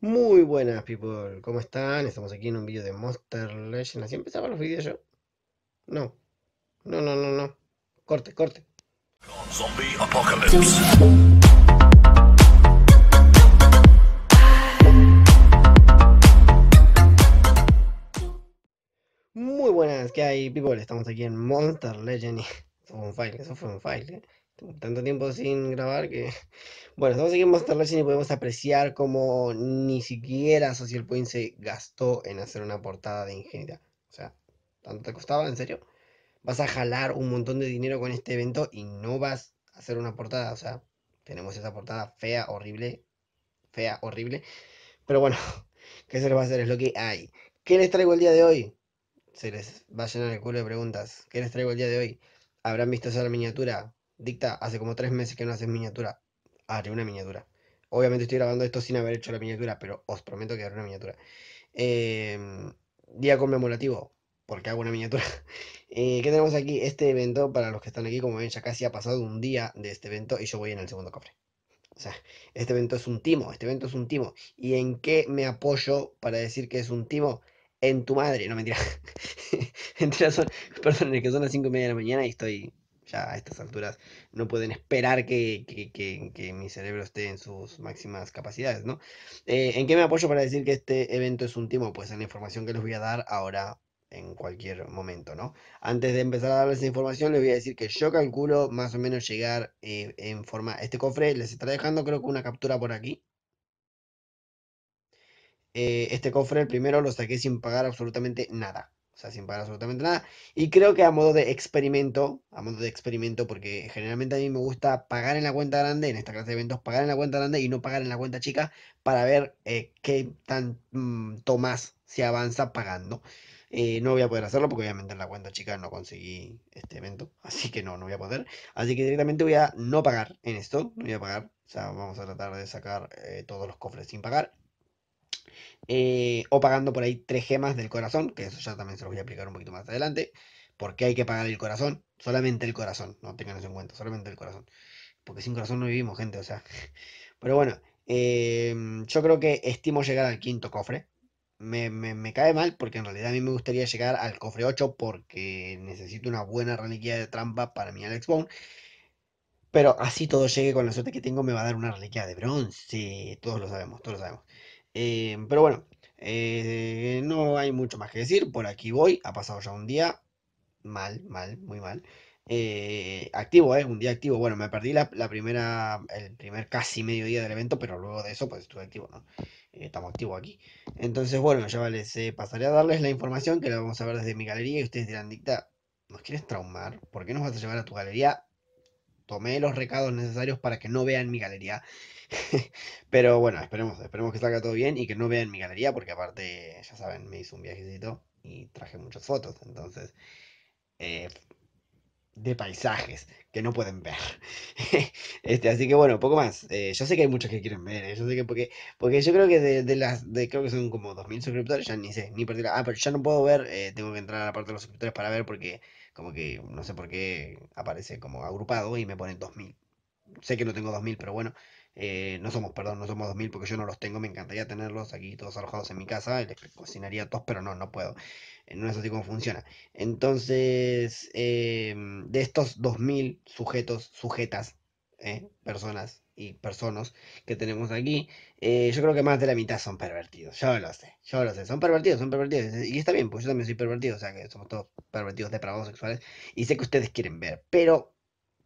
Muy buenas people, ¿cómo están? Estamos aquí en un vídeo de Monster Legend. ¿Así empezaban los vídeos yo? No. No, no, no, no. Corte, corte. Muy buenas, ¿qué hay people? Estamos aquí en Monster Legends. Eso fue un file, eso ¿eh? fue un file tanto tiempo sin grabar que... Bueno, estamos aquí en Monster y podemos apreciar cómo ni siquiera Social Point se gastó en hacer una portada de ingeniería. O sea, ¿tanto te costaba? ¿En serio? Vas a jalar un montón de dinero con este evento y no vas a hacer una portada. O sea, tenemos esa portada fea, horrible. Fea, horrible. Pero bueno, ¿qué se les va a hacer? Es lo que hay. ¿Qué les traigo el día de hoy? Se les va a llenar el culo de preguntas. ¿Qué les traigo el día de hoy? ¿Habrán visto esa miniatura? Dicta, hace como tres meses que no haces miniatura. Haré una miniatura. Obviamente estoy grabando esto sin haber hecho la miniatura, pero os prometo que haré una miniatura. Em, día conmemorativo, porque hago una miniatura. Eh, ¿Qué tenemos aquí? Este evento, para los que están aquí, como ven, ya casi ha pasado un día de este evento y yo voy en el segundo cofre. O sea, este evento es un timo, este evento es un timo. ¿Y en qué me apoyo para decir que es un timo? En tu madre, no mentira. mentira, son, perdón, que son las 5 y media de la mañana y estoy ya a estas alturas no pueden esperar que, mi cerebro esté en sus máximas capacidades, ¿no? Eh, ¿En qué me apoyo para decir que este evento es un timo? Pues en la información que les voy a dar ahora en cualquier momento, ¿no? Antes de empezar a darles información, les voy a decir que yo calculo más o menos llegar eh, en forma... Este cofre les está dejando creo que una captura por aquí. Eh, este cofre, el primero, lo saqué sin pagar absolutamente nada. O sea, sin pagar absolutamente nada. Y creo que a modo de experimento, a modo de experimento, porque generalmente a mí me gusta pagar en la cuenta grande, en esta clase de eventos, pagar en la cuenta grande y no pagar en la cuenta chica para ver eh, qué tanto mm, más se avanza pagando. Eh, no voy a poder hacerlo porque obviamente en la cuenta chica no conseguí este evento. Así que no, no voy a poder. Así que directamente voy a no pagar en esto. No voy a pagar. O sea, vamos a tratar de sacar eh, todos los cofres sin pagar. Eh, o pagando por ahí tres gemas del corazón, que eso ya también se lo voy a explicar un poquito más adelante, porque hay que pagar el corazón, solamente el corazón, no tengan eso en cuenta, solamente el corazón, porque sin corazón no vivimos, gente, o sea. Pero bueno, em, yo creo que estimo llegar al quinto cofre. Me, cae mal porque en realidad a mí me gustaría llegar al cofre 8 porque necesito una buena reliquia de trampa para mi Alex Bone. Pero así todo llegue con la suerte que tengo me va a dar una reliquia de bronce. Todos lo sabemos, todos lo sabemos. Eh, pero bueno, eh, no hay mucho más que decir. Por aquí voy. Ha pasado ya un día mal, mal, muy mal. Eh, activo, es Un día activo. Bueno, me perdí la, primera, el primer casi medio día del evento, pero luego de eso, pues estuve activo, ¿no? estamos activos aquí. Entonces, bueno, ya les pasaré a darles la información que la vamos a ver desde mi galería y ustedes dirán, Dicta, ¿nos quieres traumar? ¿Por qué nos vas a llevar a tu galería? Tomé los recados necesarios para que no vean mi galería. Pero bueno, esperemos, esperemos que salga todo bien y que no vean mi galería, porque aparte, ya saben, me hice un viajecito y traje muchas fotos, entonces, eh, de paisajes que no pueden ver. este, así que bueno, poco más. Eh, yo sé que hay muchos que quieren ver, eh. yo sé que porque, porque yo creo que de, las, creo que son como 2.000 suscriptores, ya ni sé, ni Ah, pero ya no puedo ver, eh, tengo que entrar a la parte de los suscriptores para ver porque como que no sé por qué aparece como agrupado y me ponen 2.000. Sé que no tengo 2.000, pero bueno. Eh, no somos, perdón, no somos 2000 porque yo no los tengo, me encantaría tenerlos aquí todos alojados en mi casa, les cocinaría a todos, pero no, no puedo. Eh, no es así como funciona. Entonces, em, de estos 2000 sujetos, sujetas, eh, personas y personas que tenemos aquí, yo creo que más de la mitad son pervertidos. Yo lo sé, yo lo sé. Son pervertidos, son pervertidos. Y está bien, pues yo también soy pervertido, o sea que somos todos pervertidos, depravados sexuales. Y sé que ustedes quieren ver, pero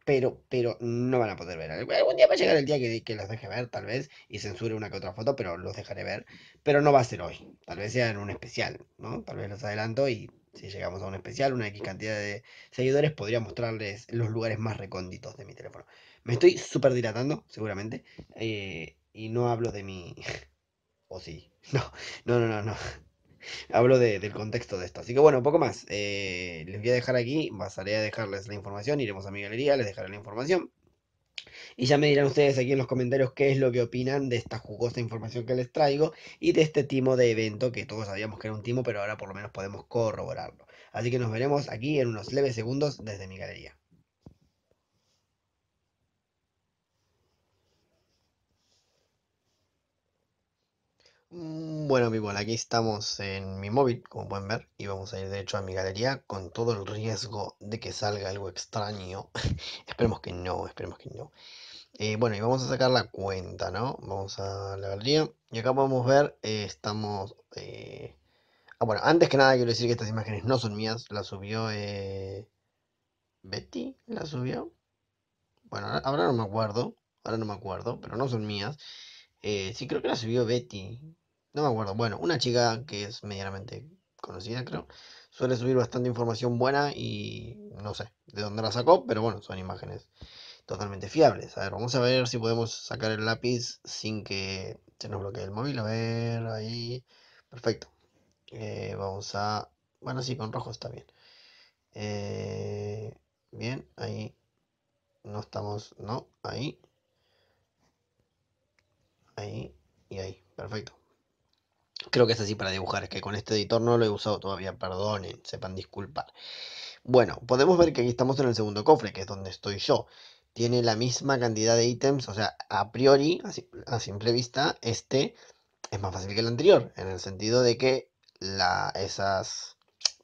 pero, pero no van a poder ver. Algún día va a llegar el día que, que los deje ver, tal vez, y censure una que otra foto, pero los dejaré ver. Pero no va a ser hoy, tal vez sea en un especial, ¿no? Tal vez los adelanto y si llegamos a un especial, una X cantidad de seguidores, podría mostrarles los lugares más recónditos de mi teléfono. Me estoy súper dilatando, seguramente, eh, y no hablo de mi... ¿O sí? No, no, no, no, no hablo de, del contexto de esto. Así que bueno, poco más. Eh, les voy a dejar aquí, pasaré a dejarles la información, iremos a mi galería, les dejaré la información. Y ya me dirán ustedes aquí en los comentarios qué es lo que opinan de esta jugosa información que les traigo y de este timo de evento que todos sabíamos que era un timo, pero ahora por lo menos podemos corroborarlo. Así que nos veremos aquí en unos leves segundos desde mi galería. Mm, bueno people, aquí estamos en mi móvil, como pueden ver, y vamos a ir derecho a mi galería con todo el riesgo de que salga algo extraño. esperemos que no, esperemos que no. Eh, bueno, y vamos a sacar la cuenta, ¿no? Vamos a la galería y acá podemos ver, eh, estamos... Eh, ah, bueno, antes que nada quiero decir que estas imágenes no son mías, las subió... Betty, las subió. Bueno, ahora no me acuerdo, ahora no me acuerdo, pero no son mías. sí creo que las subió Betty, no me acuerdo, bueno, una chica que es medianamente conocida, creo, suele subir bastante información buena y no sé de dónde la sacó, pero bueno, son imágenes totalmente fiables. A ver, vamos a ver si podemos sacar el lápiz sin que se nos bloquee el móvil. A ver, ahí, perfecto. Eh, vamos a, bueno, sí, con rojo está bien. Eh, bien, ahí no estamos, no, ahí, ahí y ahí, perfecto. Creo que es así para dibujar, es que con este editor no lo he usado todavía, perdonen, sepan disculpar. Bueno, podemos ver que aquí estamos en el segundo cofre, que es donde estoy yo. Tiene la misma cantidad de ítems, o sea, a priori, a simple vista, este es más fácil que el anterior, en el sentido de que la, esas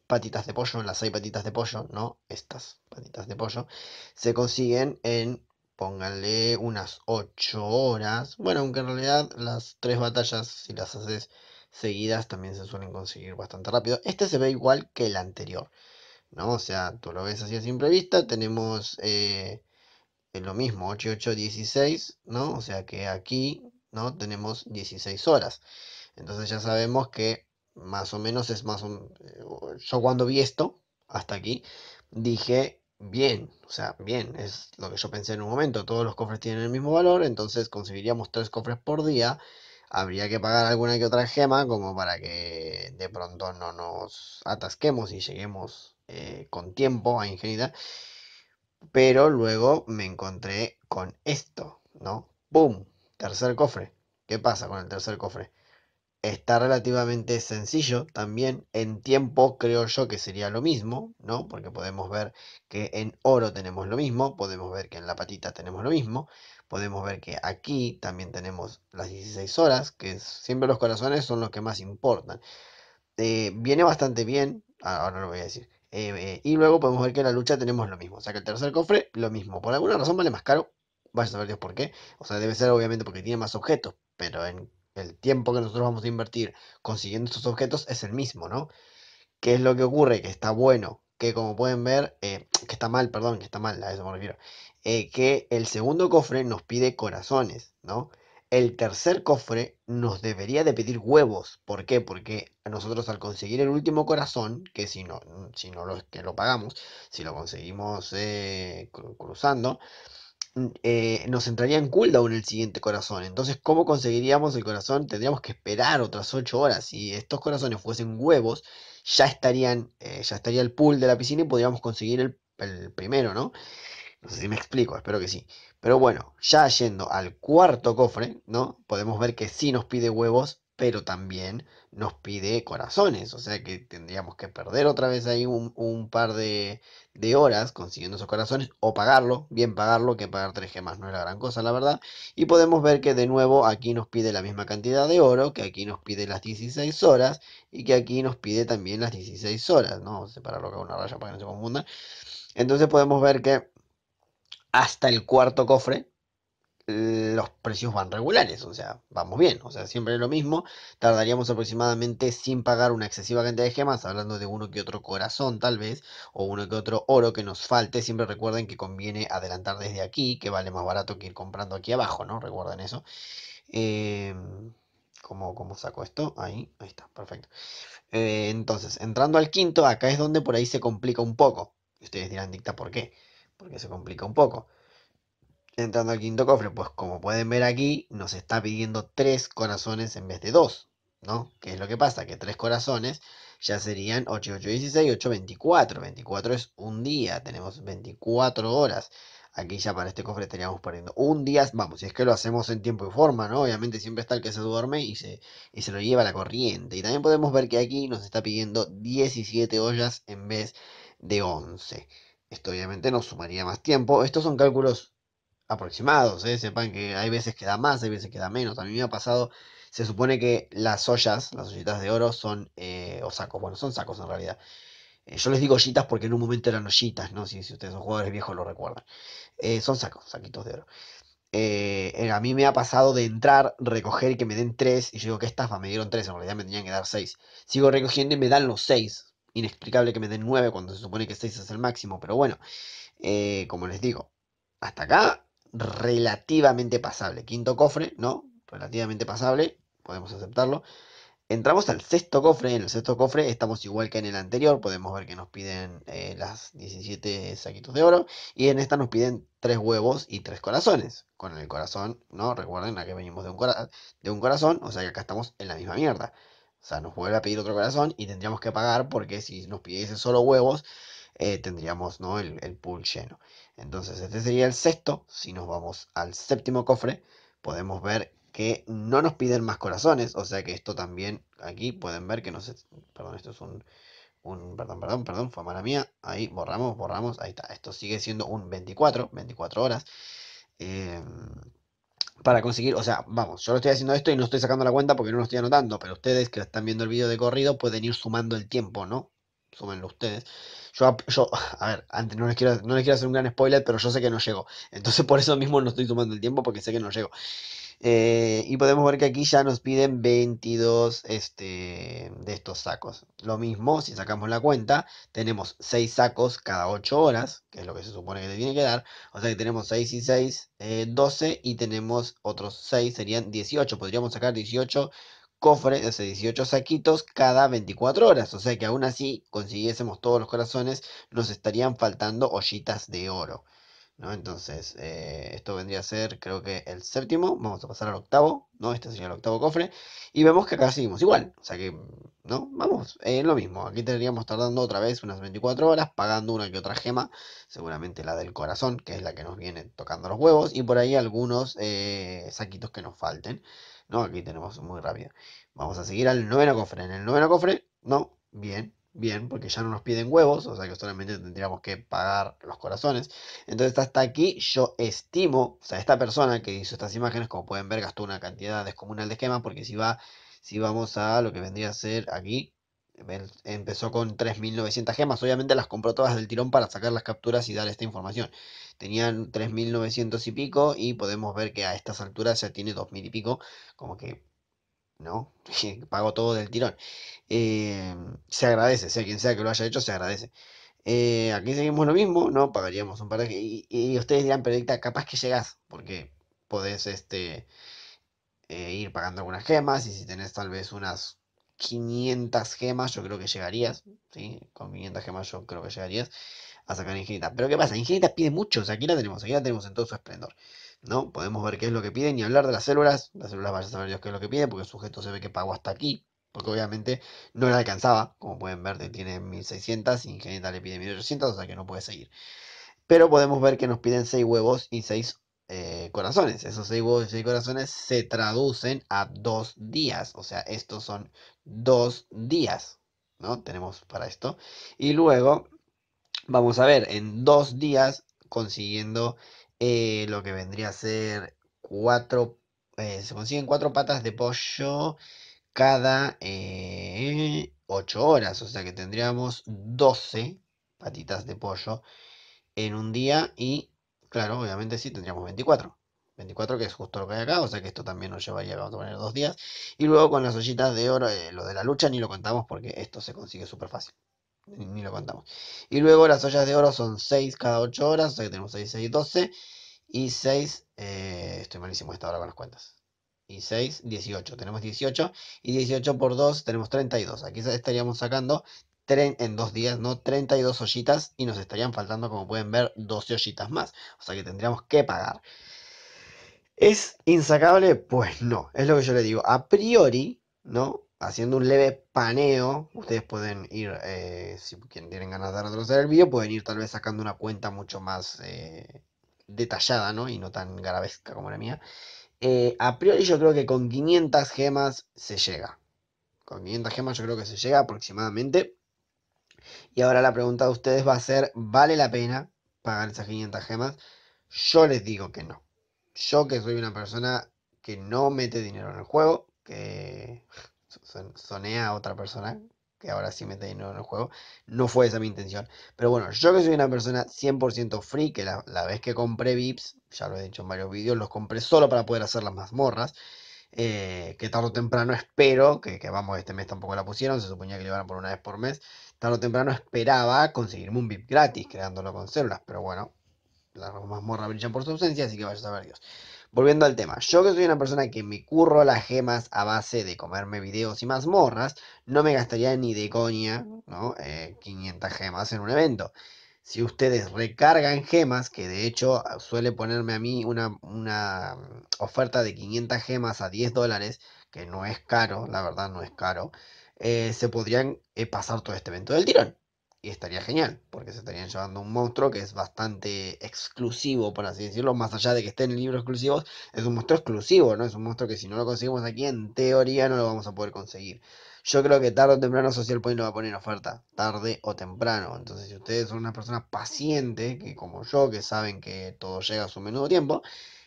patitas de pollo, las seis patitas de pollo, ¿no? Estas patitas de pollo, se consiguen en pónganle unas 8 horas. Bueno, aunque en realidad las tres batallas, si las haces seguidas también se suelen conseguir bastante rápido. Este se ve igual que el anterior, ¿no? O sea, tú lo ves así a simple vista, tenemos eh, eh, lo mismo, 8, 8, 16, ¿no? O sea que aquí, ¿no? Tenemos 16 horas. Entonces ya sabemos que más o menos es más eh, o... Yo cuando vi esto, hasta aquí, dije, bien, o sea, bien, es lo que yo pensé en un momento, todos los cofres tienen el mismo valor, entonces conseguiríamos tres cofres por día habría que pagar alguna que otra gema como para que de pronto no nos atasquemos y lleguemos eh, con tiempo a Ingenita. Pero luego me encontré con esto, ¿no? boom Tercer cofre. ¿Qué pasa con el tercer cofre? Está relativamente sencillo también. En tiempo creo yo que sería lo mismo, ¿no? Porque podemos ver que en oro tenemos lo mismo, podemos ver que en la patita tenemos lo mismo, podemos ver que aquí también tenemos las 16 horas, que siempre los corazones son los que más importan. Eh, viene bastante bien, ah, ahora lo voy a decir. Eh, eh, y luego podemos ver que en la lucha tenemos lo mismo. O sea que el tercer cofre, lo mismo. Por alguna razón vale más caro. Vaya a saber Dios por qué. O sea, debe ser obviamente porque tiene más objetos. Pero en el tiempo que nosotros vamos a invertir consiguiendo estos objetos es el mismo, ¿no? ¿Qué es lo que ocurre? Que está bueno, que como pueden ver, eh, que está mal, perdón, que está mal, a eso me refiero, eh, que el segundo cofre nos pide corazones, ¿no? El tercer cofre nos debería de pedir huevos. ¿Por qué? Porque nosotros al conseguir el último corazón, que si no, mm, si no lo, que lo pagamos, si lo conseguimos eh, cruzando, eh, nos entraría en cooldown el siguiente corazón. Entonces, ¿cómo conseguiríamos el corazón? Tendríamos que esperar otras 8 horas. Si estos corazones fuesen huevos, ya estarían, eh, ya estaría el pool de la piscina y podríamos conseguir el, el primero, ¿no? No sé si me explico, espero que sí. Pero bueno, ya yendo al cuarto cofre, ¿no? Podemos ver que si nos pide huevos pero también nos pide corazones, o sea que tendríamos que perder otra vez ahí un, par de, horas consiguiendo esos corazones o pagarlo, bien pagarlo, que pagar 3 gemas no es la gran cosa, la verdad. Y podemos ver que de nuevo aquí nos pide la misma cantidad de oro, que aquí nos pide las 16 horas y que aquí nos pide también las 16 horas, ¿no? Separarlo con una raya para que no se confundan. Entonces podemos ver que hasta el cuarto cofre los precios van regulares, o sea, vamos bien, o sea, siempre lo mismo, tardaríamos aproximadamente sin pagar una excesiva cantidad de gemas, hablando de uno que otro corazón tal vez, o uno que otro oro que nos falte, siempre recuerden que conviene adelantar desde aquí, que vale más barato que ir comprando aquí abajo, ¿no? Recuerden eso. Em, ¿cómo, saco esto? Ahí, ahí está, perfecto. Eh, entonces, entrando al quinto, acá es donde por ahí se complica un poco. Ustedes dirán, dicta, ¿por qué? Porque se complica un poco Entrando al quinto cofre, pues como pueden ver aquí, nos está pidiendo tres corazones en vez de dos, ¿no? ¿Qué es lo que pasa? Que tres corazones ya serían 8, 8, 16, 8, 24. 24 es un día, tenemos 24 horas. Aquí ya para este cofre estaríamos perdiendo un día, vamos, si es que lo hacemos en tiempo y forma, ¿no? Obviamente siempre está el que se duerme y se, y se lo lleva la corriente. Y también podemos ver que aquí nos está pidiendo 17 ollas en vez de 11. Esto obviamente nos sumaría más tiempo. Estos son cálculos aproximados, ¿eh? sepan que hay veces que da más, hay veces que da menos. A mí me ha pasado, se supone que las ollas, las ollitas de oro son, eh, o sacos, bueno, son sacos en realidad. Eh, yo les digo ollitas porque en un momento eran ollitas, ¿no? Si, ustedes son jugadores viejos lo recuerdan. Eh, son sacos, saquitos de oro. a mí me ha pasado de entrar, recoger y que me den tres. Y yo digo, qué estafa, me dieron tres, en realidad me tenían que dar seis. Sigo recogiendo y me dan los seis. Inexplicable que me den nueve cuando se supone que seis es el máximo. Pero bueno, como les digo, hasta acá relativamente pasable. Quinto cofre, ¿no? Relativamente pasable, podemos aceptarlo. Entramos al sexto cofre, en el sexto cofre estamos igual que en el anterior, podemos ver que nos piden eh, las 17 saquitos de oro y en esta nos piden 3 huevos y 3 corazones. Con el corazón, ¿no? Recuerden, que venimos de un, de un corazón, o sea que acá estamos en la misma mierda. O sea, nos vuelve a pedir otro corazón y tendríamos que pagar porque si nos pidiese solo huevos, eh, tendríamos ¿no? el, pool lleno. Entonces este sería el sexto. Si nos vamos al séptimo cofre, podemos ver que no nos piden más corazones. O sea que esto también, aquí pueden ver que no sé Perdón, esto es un... perdón, perdón, perdón, fue mala mía. Ahí borramos, borramos, ahí está. Esto sigue siendo un 24, 24 horas. Em, para conseguir, o sea, vamos, yo lo estoy haciendo esto y no estoy sacando la cuenta porque no lo estoy anotando, pero ustedes que están viendo el video de corrido pueden ir sumando el tiempo, ¿no? súmenlo ustedes. Yo, a ver, antes no les, quiero, hacer un gran spoiler, pero yo sé que no llego. Entonces por eso mismo no estoy tomando el tiempo porque sé que no llego. Eh, y podemos ver que aquí ya nos piden 22 este, de estos sacos. Lo mismo, si sacamos la cuenta, tenemos 6 sacos cada 8 horas, que es lo que se supone que te tiene que dar. O sea que tenemos 6 y 6, 12 eh, y tenemos otros 6, serían 18. Podríamos sacar 18 cofre, de 18 saquitos cada 24 horas. O sea que aún así consiguiésemos todos los corazones, nos estarían faltando ollitas de oro. Entonces, eh, esto vendría a ser, creo que el séptimo. Vamos a pasar al octavo, ¿no? Este sería el octavo cofre. Y vemos que acá seguimos igual. O sea que, ¿no? Vamos, es eh, lo mismo. Aquí tendríamos tardando otra vez unas 24 horas, pagando una que otra gema. Seguramente la del corazón, que es la que nos viene tocando los huevos. Y por ahí algunos eh, saquitos que nos falten. ¿No? Aquí tenemos muy rápido. Vamos a seguir al noveno cofre. En el noveno cofre, ¿no? Bien, Bien, porque ya no nos piden huevos, o sea que solamente tendríamos que pagar los corazones. Entonces hasta aquí yo estimo, o sea, esta persona que hizo estas imágenes, como pueden ver, gastó una cantidad descomunal de gemas porque si va, si vamos a lo que vendría a ser aquí, em, empezó con 3.900 gemas, obviamente las compró todas del tirón para sacar las capturas y dar esta información. Tenían 3.900 y pico y podemos ver que a estas alturas ya tiene 2.000 y pico, como que ¿no? Pagó todo del tirón. Eh, se agradece, sea quien sea que lo haya hecho, se agradece. Eh, aquí seguimos lo mismo, ¿no? Pagaríamos un par de... Y, ustedes dirán, pero capaz que llegas porque podés este, eh, ir pagando algunas gemas y si tenés tal vez unas 500 gemas, yo creo que llegarías, Con 500 gemas yo creo que llegarías a sacar Ingenita. Pero ¿qué pasa? Ingenita pide mucho, o sea, aquí la tenemos, aquí la tenemos en todo su esplendor. ¿no? Podemos ver qué es lo que piden y hablar de las células. Las células vayan a saber Dios qué es lo que piden, porque el sujeto se ve que pagó hasta aquí, porque obviamente no le alcanzaba. Como pueden ver, tiene 1600, Ingenita le pide 1800, o sea que no puede seguir. Pero podemos ver que nos piden 6 huevos y 6 eh, corazones. Esos 6 huevos y 6 corazones se traducen a 2 días, o sea, estos son 2 días, ¿no? Tenemos para esto. Y luego vamos a ver en 2 días consiguiendo eh, lo que vendría a ser cuatro, eh, se consiguen cuatro patas de pollo cada 8 eh, horas, o sea que tendríamos 12 patitas de pollo en un día y claro, obviamente sí, tendríamos 24. 24 que es justo lo que hay acá, o sea que esto también nos llevaría, vamos a poner dos días. Y luego con las ollitas de oro, lo de la lucha ni lo contamos porque esto se consigue súper fácil ni lo contamos. Y luego las ollas de oro son 6 cada 8 horas, o sea que tenemos 6, 6, 12. Y 6, eh, estoy malísimo esta hora con las cuentas. Y 6, 18. Tenemos 18. Y 18 por 2 tenemos 32. Aquí estaríamos sacando en dos días, ¿no? 32 ollitas y nos estarían faltando, como pueden ver, 12 ollitas más. O sea que tendríamos que pagar. ¿Es insacable? Pues no, es lo que yo le digo. A priori, ¿no? haciendo un leve paneo, ustedes pueden ir, eh, si tienen ganas de retroceder el vídeo, pueden ir tal vez sacando una cuenta mucho más eh, detallada, ¿no? Y no tan garabesca como la mía. Eh, a priori yo creo que con 500 gemas se llega. Con 500 gemas yo creo que se llega aproximadamente. Y ahora la pregunta de ustedes va a ser, ¿vale la pena pagar esas 500 gemas? Yo les digo que no. Yo que soy una persona que no mete dinero en el juego, que Sonea a otra persona, que ahora sí me dinero en el juego, no fue esa mi intención. Pero bueno, yo que soy una persona 100% free, que la, vez que compré VIPs, ya lo he dicho en varios vídeos, los compré solo para poder hacer las mazmorras, eh, que tarde o temprano espero, que, que, vamos, este mes tampoco la pusieron, se suponía que le iban por una vez por mes, tarde o temprano esperaba conseguirme un VIP gratis creándolo con células, pero bueno, las mazmorras brillan por su ausencia, así que vaya a saber Dios volviendo al tema, yo que soy una persona que me curro las gemas a base de comerme videos y mazmorras, no me gastaría ni de coña, ¿no? 500 eh, gemas en un evento. Si ustedes recargan gemas, que de hecho suele ponerme a mí una, oferta de 500 gemas a 10 dólares, que no es caro, la verdad no es caro, eh, se podrían eh, pasar todo este evento del tirón. Y estaría genial, porque se estarían llevando un monstruo que es bastante exclusivo, por así decirlo, más allá de que esté en el libro exclusivos, es un monstruo exclusivo, ¿no? Es un monstruo que si no lo conseguimos aquí, en teoría no lo vamos a poder conseguir. Yo creo que tarde o temprano Social Point lo va a poner en oferta, tarde o temprano. Entonces, si ustedes son una persona paciente, que como yo, que saben que todo llega a su menudo tiempo,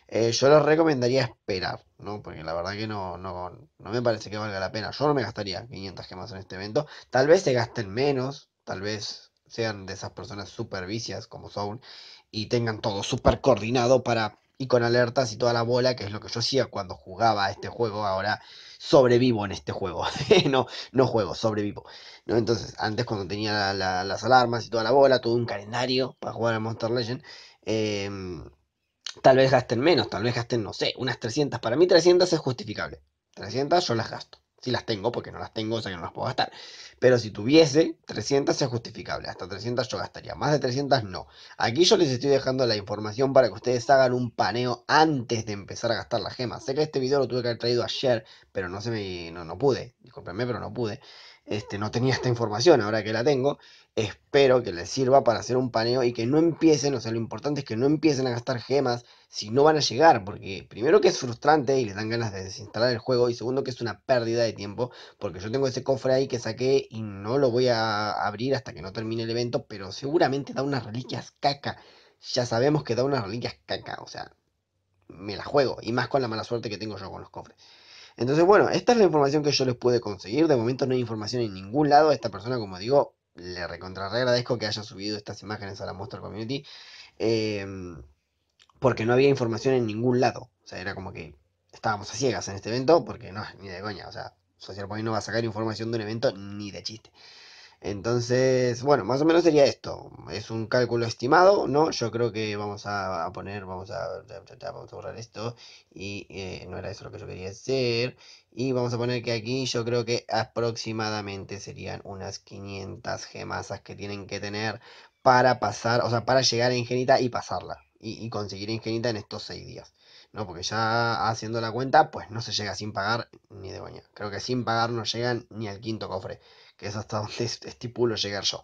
eh, yo les recomendaría esperar, ¿no? Porque la verdad que no, no, no me parece que valga la pena. Yo no me gastaría 500 gemas en este evento. Tal vez se gasten menos, tal vez sean de esas personas super vicias como Soul y tengan todo súper coordinado para y con alertas y toda la bola, que es lo que yo hacía cuando jugaba a este juego, ahora sobrevivo en este juego, no, no juego, sobrevivo. ¿no? Entonces, antes cuando tenía las alarmas y toda la bola, tuve un calendario para jugar a Monster Legend, em, tal vez gasten menos, tal vez gasten, no sé, unas 300, para mí 300 es justificable, 300 yo las gasto si las tengo, porque no las tengo, o sea que no las puedo gastar. Pero si tuviese, 300 es justificable, hasta 300 yo gastaría, más de 300 no. Aquí yo les estoy dejando la información para que ustedes hagan un paneo antes de empezar a gastar las gemas. Sé que este video lo tuve que haber traído ayer, pero no se me, no, no pude, discúlpenme, pero no pude. Este, no tenía esta información, ahora que la tengo, espero que les sirva para hacer un paneo y que no empiecen, o sea, lo importante es que no empiecen a gastar gemas si no van a llegar, porque primero que es frustrante y les dan ganas de desinstalar el juego, y segundo que es una pérdida de tiempo, porque yo tengo ese cofre ahí que saqué y no lo voy a abrir hasta que no termine el evento, pero seguramente da unas reliquias caca, ya sabemos que da unas reliquias caca, o sea, me la juego, y más con la mala suerte que tengo yo con los cofres. Entonces, bueno, esta es la información que yo les pude conseguir. De momento no hay información en ningún lado. Esta persona, como digo, le recontra agradezco que haya subido estas imágenes a la Monster Community. Eh, porque no había información en ningún lado. O sea, era como que estábamos a ciegas en este evento, porque no, ni de coña. O sea, Social Point no va a sacar información de un evento ni de chiste. Entonces, bueno, más o menos sería esto. Es un cálculo estimado, ¿no? Yo creo que vamos a, poner, vamos a, borrar esto. Y eh, no era eso lo que yo quería hacer. Y vamos a poner que aquí yo creo que aproximadamente serían unas 500 gemasas que tienen que tener para pasar, o sea, para llegar a Ingenita y pasarla. Y, y conseguir Ingenita en estos 6 días. ¿no? Porque ya haciendo la cuenta, pues no se llega sin pagar ni de boña. Creo que sin pagar no llegan ni al quinto cofre, que es hasta donde estipulo llegar yo.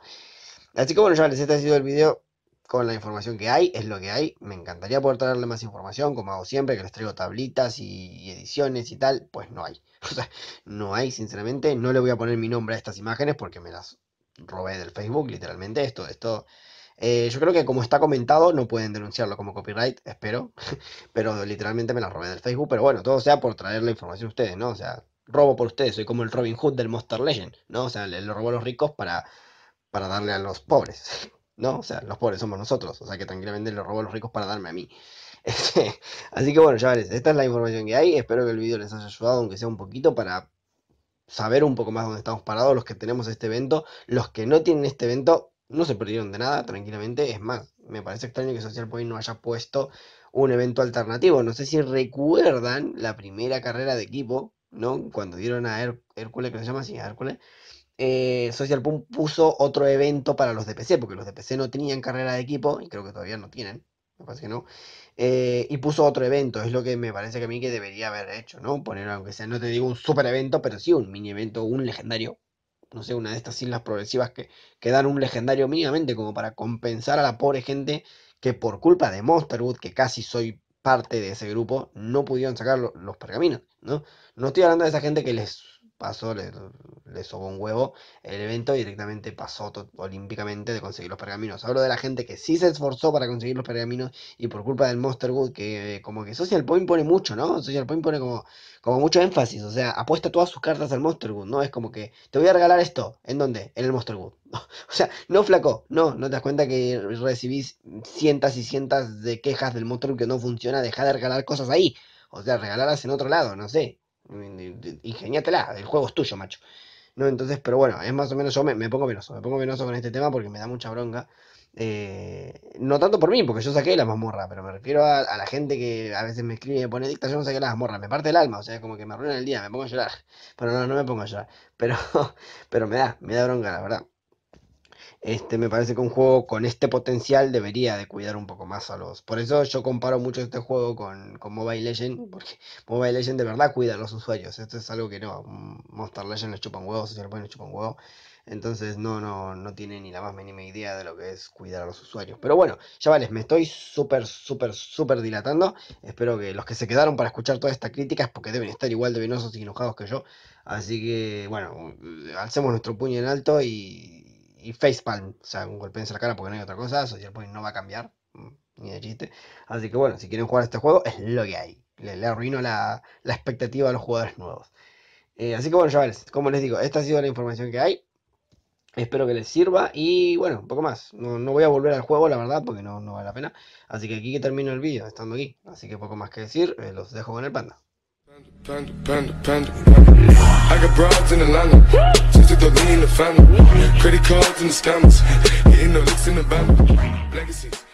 Así que bueno, ya les este ha sido el video con la información que hay, es lo que hay. Me encantaría poder traerle más información, como hago siempre, que les traigo tablitas y ediciones y tal, pues no hay. O sea, no hay, sinceramente. No le voy a poner mi nombre a estas imágenes porque me las robé del Facebook, literalmente. Esto, esto eh, yo creo que como está comentado, no pueden denunciarlo como copyright, espero. Pero literalmente me la robé del Facebook. Pero bueno, todo sea por traer la información a ustedes, ¿no? O sea, robo por ustedes, soy como el Robin Hood del Monster Legend, ¿no? O sea, le, lo robó a los ricos para, para darle a los pobres, ¿no? O sea, los pobres somos nosotros, o sea que tranquilamente le robó a los ricos para darme a mí. Este, así que bueno, chavales, esta es la información que hay, espero que el video les haya ayudado, aunque sea un poquito, para saber un poco más dónde estamos parados, los que tenemos este evento, los que no tienen este evento, no se perdieron de nada, tranquilamente. Es más, me parece extraño que Social Point no haya puesto un evento alternativo. No sé si recuerdan la primera carrera de equipo, ¿no? Cuando dieron a Hércules, que se llama así, Hércules. Eh, Social Point puso otro evento para los de PC, porque los de no tenían carrera de equipo, y creo que todavía no tienen, me parece que no. Eh, y puso otro evento, es lo que me parece que a mí que debería haber hecho, ¿no? Poner, aunque sea, no te digo un super evento, pero sí un mini evento, un legendario, no sé, una de estas islas progresivas que, dan un legendario mínimamente como para compensar a la pobre gente que por culpa de Monsterwood, que casi soy parte de ese grupo, no pudieron sacar los pergaminos, ¿no? No estoy hablando de esa gente que les pasó, le, le sobó un huevo el evento y directamente pasó olímpicamente de conseguir los pergaminos. Hablo de la gente que sí se esforzó para conseguir los pergaminos y por culpa del Monsterwood que eh, como que Social Point pone mucho, ¿no? Social Point pone como, como mucho énfasis, o sea, apuesta todas sus cartas al Monsterwood, ¿no? Es como que te voy a regalar esto, ¿en dónde? En el Monsterwood, o sea, no flaco, no, no te das cuenta que recibís cientos y cientos de quejas del Monsterwood que no funciona, deja de regalar cosas ahí. O sea, regalarlas en otro lado, no sé. Ingeniatela, el juego es tuyo, macho. ¿No? Entonces, pero bueno, es más o menos yo me, pongo venoso, me pongo venoso con este tema porque me da mucha bronca. Eh, no tanto por mí, porque yo saqué la mazmorra, pero me refiero a, la gente que a veces me escribe, me Y pone dicta, yo no saqué la mazmorra, me parte el alma, o sea, como que me arruina el día, me pongo a llorar, pero no, no me pongo a llorar, pero, pero me da, me da bronca, la verdad. Este, me parece que un juego con este potencial debería de cuidar un poco más a los. Por eso yo comparo mucho este juego con, Mobile Legend, mm. porque Mobile Legend de verdad cuida a los usuarios. Esto es algo que no, Monster Legend le chupan huevos, Social Point les chupan huevos. Entonces no, no, no tiene ni la más mínima idea de lo que es cuidar a los usuarios. Pero bueno, ya vales, me estoy súper, súper, súper dilatando. Espero que los que se quedaron para escuchar toda esta crítica es porque deben estar igual de venosos y enojados que yo. Así que bueno, alcemos nuestro puño en alto y, y facepalm, o sea, un golpe en la cara porque no hay otra cosa, Social Point no va a cambiar, mm, ni de chiste. Así que bueno, si quieren jugar este juego, es lo que hay. Le, arruino la, expectativa a los jugadores nuevos. Eh, así que bueno, chavales, como les digo, esta ha sido la información que hay. Espero que les sirva y bueno, un poco más. No, voy a volver al juego, la verdad, porque no, vale la pena. Así que aquí que termino el vídeo, estando aquí. Así que poco más que decir, eh, los dejo con el panda. I got broads in Atlanta, since the lean the family, credit cards and the scams, hitting the licks in the van, legacies.